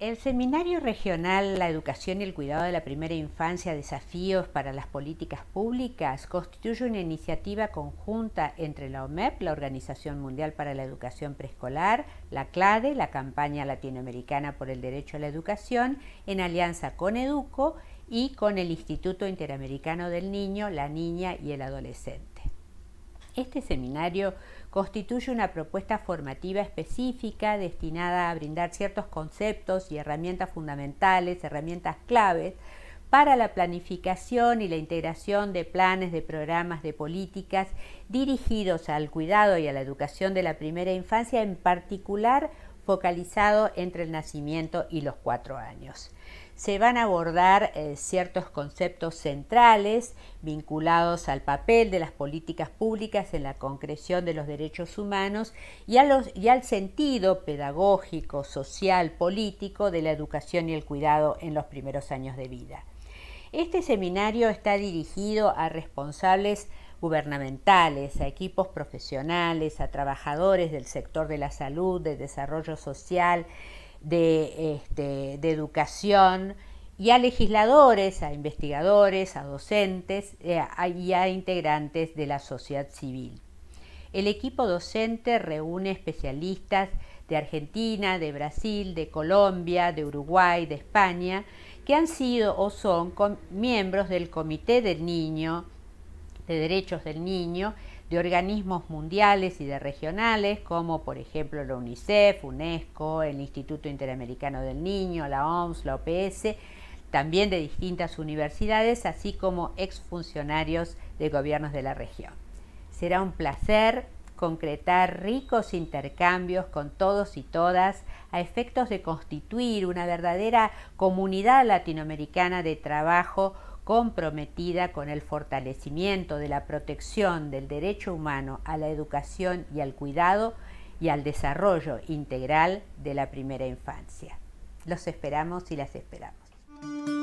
El Seminario Regional La Educación y el Cuidado de la Primera Infancia, Desafíos para las Políticas Públicas, constituye una iniciativa conjunta entre la OMEP, la Organización Mundial para la Educación Preescolar, la CLADE, la Campaña Latinoamericana por el Derecho a la Educación, en alianza con EDUCO y con el Instituto Interamericano del Niño, la Niña y el Adolescente. Este seminario constituye una propuesta formativa específica destinada a brindar ciertos conceptos y herramientas fundamentales, herramientas claves para la planificación y la integración de planes, de programas, de políticas dirigidos al cuidado y a la educación de la primera infancia, en particular focalizado entre el nacimiento y los cuatro años. Se van a abordar eh, ciertos conceptos centrales vinculados al papel de las políticas públicas en la concreción de los derechos humanos y, y al sentido pedagógico, social, político de la educación y el cuidado en los primeros años de vida. Este seminario está dirigido a responsables gubernamentales, a equipos profesionales, a trabajadores del sector de la salud, de desarrollo social, de, este, educación, y a legisladores, a investigadores, a docentes eh, y a integrantes de la sociedad civil. El equipo docente reúne especialistas de Argentina, de Brasil, de Colombia, de Uruguay, de España, que han sido o son miembros del Comité del Niño de Derechos del Niño de organismos mundiales y de regionales, como por ejemplo la UNICEF, UNESCO, el Instituto Interamericano del Niño, la OMS, la OPS, también de distintas universidades, así como exfuncionarios de gobiernos de la región. Será un placer concretar ricos intercambios con todos y todas a efectos de constituir una verdadera comunidad latinoamericana de trabajo comprometida con el fortalecimiento de la protección del derecho humano a la educación y al cuidado y al desarrollo integral de la primera infancia. Los esperamos y las esperamos.